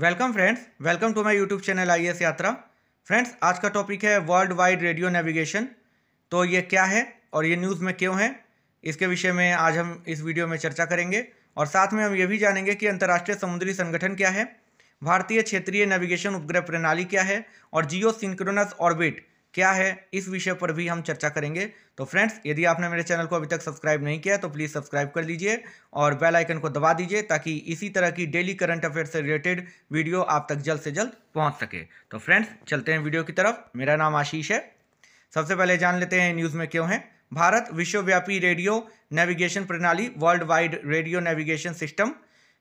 welcome friends welcome to my YouTube channel आई यात्रा friends आज का टॉपिक है वर्ल्ड वाइड रेडियो नेविगेशन तो ये क्या है और ये न्यूज़ में क्यों है इसके विषय में आज हम इस वीडियो में चर्चा करेंगे और साथ में हम ये भी जानेंगे कि अंतर्राष्ट्रीय समुद्री संगठन क्या है भारतीय क्षेत्रीय नेविगेशन उपग्रह प्रणाली क्या है और जियो सिंक्रोनस ऑर्बिट क्या है इस विषय पर भी हम चर्चा करेंगे तो फ्रेंड्स यदि आपने मेरे चैनल को अभी तक सब्सक्राइब नहीं किया तो प्लीज़ सब्सक्राइब कर लीजिए और बेल आइकन को दबा दीजिए ताकि इसी तरह की डेली करंट अफेयर से रिलेटेड वीडियो आप तक जल्द से जल्द पहुंच सके तो फ्रेंड्स चलते हैं वीडियो की तरफ मेरा नाम आशीष है सबसे पहले जान लेते हैं न्यूज़ में क्यों है भारत विश्वव्यापी रेडियो नेविगेशन प्रणाली world wide radio navigation system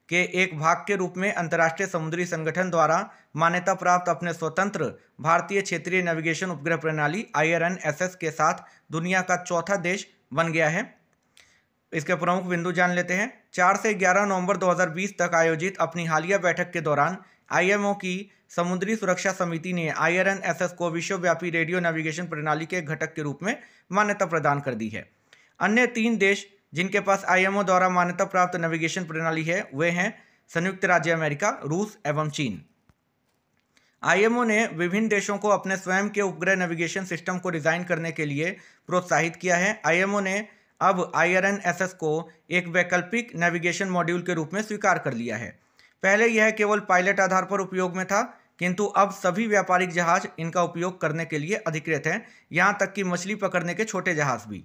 के एक भाग के रूप में अंतर्राष्ट्रीय समुद्री संगठन द्वारा मान्यता प्राप्त अपने स्वतंत्र भारतीय क्षेत्रीय नेविगेशन उपग्रह प्रणाली आईआरएनएसएस के साथ दुनिया का चौथा देश बन गया है इसके प्रमुख बिंदु जान लेते हैं चार से ग्यारह नवंबर 2020 तक आयोजित अपनी हालिया बैठक के दौरान आईएमओ की समुद्री सुरक्षा समिति ने आई को विश्वव्यापी रेडियो नेविगेशन प्रणाली के घटक के रूप में मान्यता प्रदान कर दी है अन्य तीन देश जिनके पास आईएमओ द्वारा मान्यता प्राप्त नेविगेशन प्रणाली है वे हैं संयुक्त राज्य अमेरिका रूस एवं चीन आईएमओ ने विभिन्न देशों को अपने स्वयं के उपग्रह नेविगेशन सिस्टम को डिज़ाइन करने के लिए प्रोत्साहित किया है आईएमओ ने अब आईआरएनएसएस को एक वैकल्पिक नेविगेशन मॉड्यूल के रूप में स्वीकार कर लिया है पहले यह केवल पायलट आधार पर उपयोग में था किंतु अब सभी व्यापारिक जहाज इनका उपयोग करने के लिए अधिकृत हैं यहाँ तक कि मछली पकड़ने के छोटे जहाज भी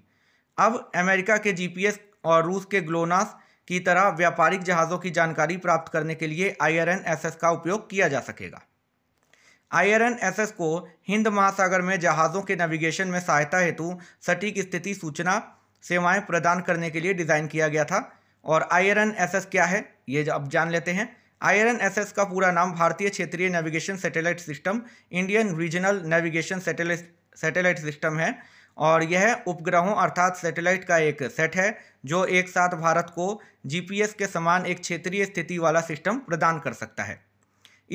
अब अमेरिका के जीपीएस और रूस के ग्लोनास की तरह व्यापारिक जहाज़ों की जानकारी प्राप्त करने के लिए आईआरएनएसएस का उपयोग किया जा सकेगा आईआरएनएसएस को हिंद महासागर में जहाज़ों के नेविगेशन में सहायता हेतु सटीक स्थिति सूचना सेवाएं प्रदान करने के लिए डिज़ाइन किया गया था और आईआरएनएसएस क्या है ये अब जान लेते हैं आईआरएनएसएस का पूरा नाम भारतीय क्षेत्रीय navigation satellite system Indian regional navigation satellite satellite system है और यह उपग्रहों अर्थात सैटेलाइट का एक सेट है जो एक साथ भारत को जीपीएस के समान एक क्षेत्रीय स्थिति वाला सिस्टम प्रदान कर सकता है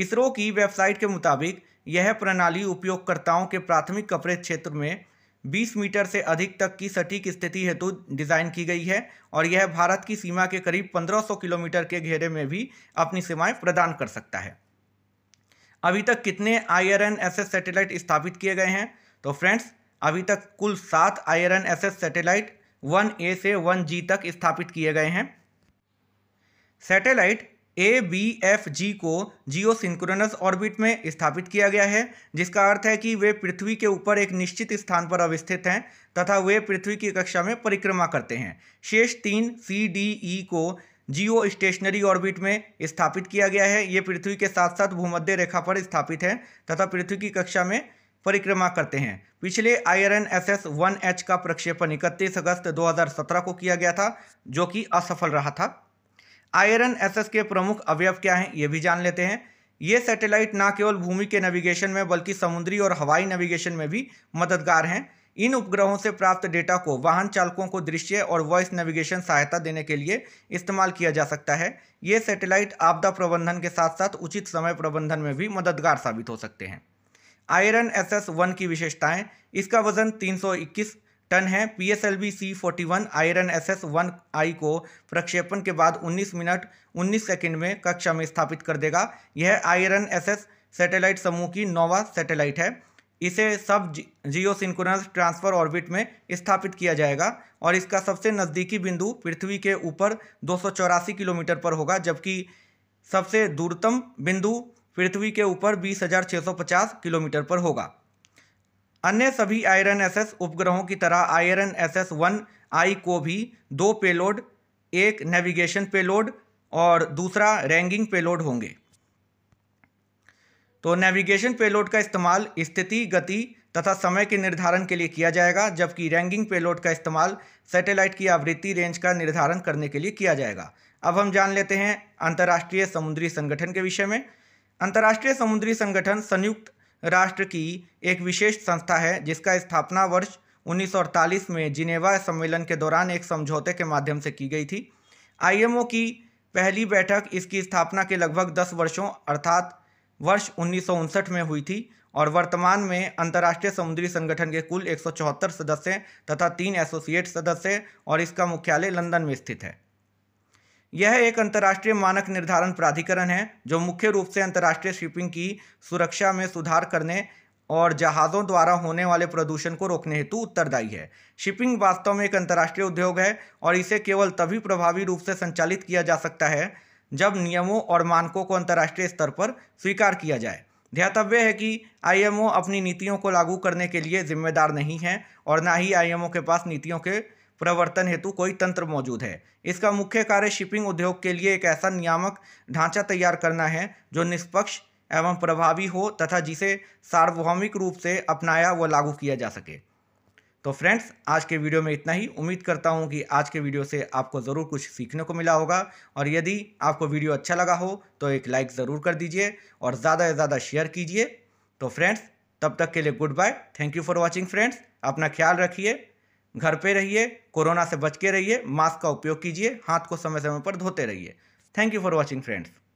इसरो की वेबसाइट के मुताबिक यह प्रणाली उपयोगकर्ताओं के प्राथमिक कपड़े क्षेत्र में 20 मीटर से अधिक तक की सटीक स्थिति हेतु तो डिज़ाइन की गई है और यह भारत की सीमा के करीब 1500 किलोमीटर के घेरे में भी अपनी सेवाएं प्रदान कर सकता है अभी तक कितने आई आर सैटेलाइट स्थापित किए गए हैं तो फ्रेंड्स अभी तक कुल सात IRN S satellite one A से वन जी तक स्थापित किए गए हैं satellite A B F G को जियो सिंक्रोनस ऑर्बिट में स्थापित किया गया है जिसका अर्थ है कि वे पृथ्वी के ऊपर एक निश्चित स्थान पर अवस्थित हैं तथा वे पृथ्वी की कक्षा में परिक्रमा करते हैं शेष तीन सी डी ई को जियो स्टेशनरी ऑर्बिट में स्थापित किया गया है ये पृथ्वी के साथ साथ भूमध्य रेखा पर स्थापित है तथा पृथ्वी की कक्षा में परिक्रमा करते हैं पिछले N S S one H का प्रक्षेपण इकतीस अगस्त 2017 को किया गया था जो कि असफल रहा था एन एस एस के प्रमुख अवयव क्या हैं ये भी जान लेते हैं ये सैटेलाइट ना केवल भूमि के नेविगेशन में बल्कि समुद्री और हवाई नेविगेशन में भी मददगार हैं इन उपग्रहों से प्राप्त डेटा को वाहन चालकों को दृश्य और वॉइस नेविगेशन सहायता देने के लिए इस्तेमाल किया जा सकता है ये सैटेलाइट आपदा प्रबंधन के साथ साथ उचित समय प्रबंधन में भी मददगार साबित हो सकते हैं आयरन एस एस वन की विशेषताएं इसका वजन 321 टन है P S L V C forty one iron S S one I को प्रक्षेपण के बाद 19 मिनट 19 सेकंड में कक्षा में स्थापित कर देगा यह आयरन एस एस सैटेलाइट समूह की नोवा सैटेलाइट है इसे सब जियो सिंकुनस ट्रांसफर ऑर्बिट में स्थापित किया जाएगा और इसका सबसे नज़दीकी बिंदु पृथ्वी के ऊपर दो किलोमीटर पर होगा जबकि सबसे दूरतम बिंदु पृथ्वी के ऊपर 20,650 किलोमीटर पर होगा अन्य सभी आयरन एस उपग्रहों की तरह आयरन एस वन आई को भी दो पेलोड एक नेविगेशन पेलोड और दूसरा रैंगिंग पेलोड होंगे तो नेविगेशन पेलोड का इस्तेमाल स्थिति गति तथा समय के निर्धारण के लिए किया जाएगा जबकि रैंगिंग पेलोड का इस्तेमाल सैटेलाइट की आवृत्ति रेंज का निर्धारण करने के लिए किया जाएगा अब हम जान लेते हैं अंतर्राष्ट्रीय समुद्री संगठन के विषय में अंतर्राष्ट्रीय समुद्री संगठन संयुक्त राष्ट्र की एक विशेष संस्था है जिसका स्थापना वर्ष 1948 में जिनेवा सम्मेलन के दौरान एक समझौते के माध्यम से की गई थी आईएमओ की पहली बैठक इसकी स्थापना के लगभग 10 वर्षों अर्थात वर्ष उन्नीस में हुई थी और वर्तमान में अंतर्राष्ट्रीय समुद्री संगठन के कुल एक सदस्य तथा तीन एसोसिएट सदस्य और इसका मुख्यालय लंदन में स्थित है यह एक अंतर्राष्ट्रीय मानक निर्धारण प्राधिकरण है जो मुख्य रूप से अंतर्राष्ट्रीय शिपिंग की सुरक्षा में सुधार करने और जहाज़ों द्वारा होने वाले प्रदूषण को रोकने हेतु उत्तरदायी है शिपिंग वास्तव में एक अंतर्राष्ट्रीय उद्योग है और इसे केवल तभी प्रभावी रूप से संचालित किया जा सकता है जब नियमों और मानकों को अंतर्राष्ट्रीय स्तर पर स्वीकार किया जाए ध्यातव्य है कि आईएमओ अपनी नीतियों को लागू करने के लिए जिम्मेदार नहीं है और ना ही आईएमओ के पास नीतियों के प्रवर्तन हेतु कोई तंत्र मौजूद है इसका मुख्य कार्य शिपिंग उद्योग के लिए एक ऐसा नियामक ढांचा तैयार करना है जो निष्पक्ष एवं प्रभावी हो तथा जिसे सार्वभौमिक रूप से अपनाया व लागू किया जा सके तो फ्रेंड्स आज के वीडियो में इतना ही उम्मीद करता हूँ कि आज के वीडियो से आपको ज़रूर कुछ सीखने को मिला होगा और यदि आपको वीडियो अच्छा लगा हो तो एक लाइक ज़रूर कर दीजिए और ज़्यादा से ज़्यादा शेयर कीजिए तो फ्रेंड्स तब तक के लिए goodbye thank you for watching friends अपना ख्याल रखिए घर पे रहिए कोरोना से बच के रहिए मास्क का उपयोग कीजिए हाथ को समय समय पर धोते रहिए thank you for watching friends